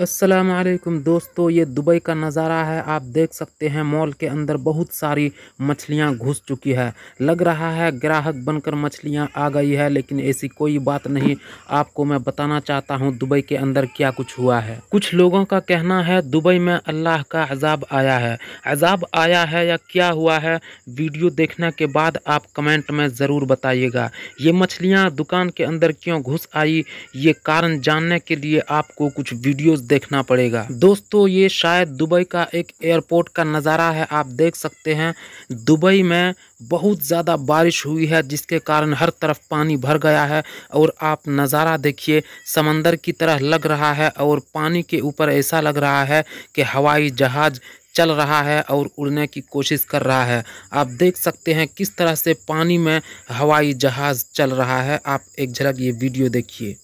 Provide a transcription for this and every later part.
असलम दोस्तों ये दुबई का नज़ारा है आप देख सकते हैं मॉल के अंदर बहुत सारी मछलियां घुस चुकी है लग रहा है ग्राहक बनकर मछलियां आ गई है लेकिन ऐसी कोई बात नहीं आपको मैं बताना चाहता हूं दुबई के अंदर क्या कुछ हुआ है कुछ लोगों का कहना है दुबई में अल्लाह का अजाब आया है अजाब आया है या क्या हुआ है वीडियो देखने के बाद आप कमेंट में ज़रूर बताइएगा ये मछलियाँ दुकान के अंदर क्यों घुस आई ये कारण जानने के लिए आपको कुछ वीडियोज़ देखना पड़ेगा दोस्तों ये शायद दुबई का एक एयरपोर्ट का नज़ारा है आप देख सकते हैं दुबई में बहुत ज़्यादा बारिश हुई है जिसके कारण हर तरफ पानी भर गया है और आप नज़ारा देखिए समंदर की तरह लग रहा है और पानी के ऊपर ऐसा लग रहा है कि हवाई जहाज़ चल रहा है और उड़ने की कोशिश कर रहा है आप देख सकते हैं किस तरह से पानी में हवाई जहाज़ चल रहा है आप एक झलक ये वीडियो देखिए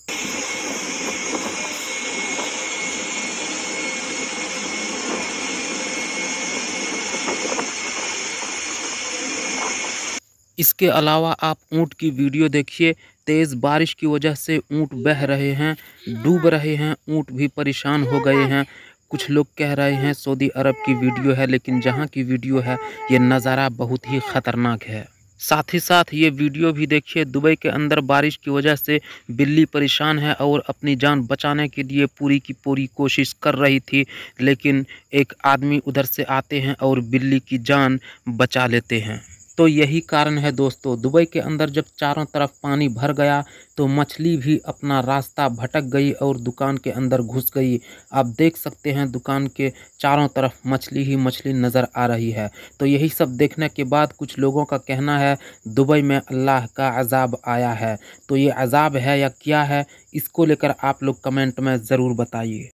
इसके अलावा आप ऊँट की वीडियो देखिए तेज़ बारिश की वजह से ऊँट बह रहे हैं डूब रहे हैं ऊँट भी परेशान हो गए हैं कुछ लोग कह रहे हैं सऊदी अरब की वीडियो है लेकिन जहाँ की वीडियो है ये नज़ारा बहुत ही ख़तरनाक है साथ ही साथ ये वीडियो भी देखिए दुबई के अंदर बारिश की वजह से बिल्ली परेशान है और अपनी जान बचाने के लिए पूरी की पूरी कोशिश कर रही थी लेकिन एक आदमी उधर से आते हैं और बिल्ली की जान बचा लेते हैं तो यही कारण है दोस्तों दुबई के अंदर जब चारों तरफ पानी भर गया तो मछली भी अपना रास्ता भटक गई और दुकान के अंदर घुस गई आप देख सकते हैं दुकान के चारों तरफ मछली ही मछली नज़र आ रही है तो यही सब देखने के बाद कुछ लोगों का कहना है दुबई में अल्लाह का अजाब आया है तो ये अजाब है या क्या है इसको लेकर आप लोग कमेंट में ज़रूर बताइए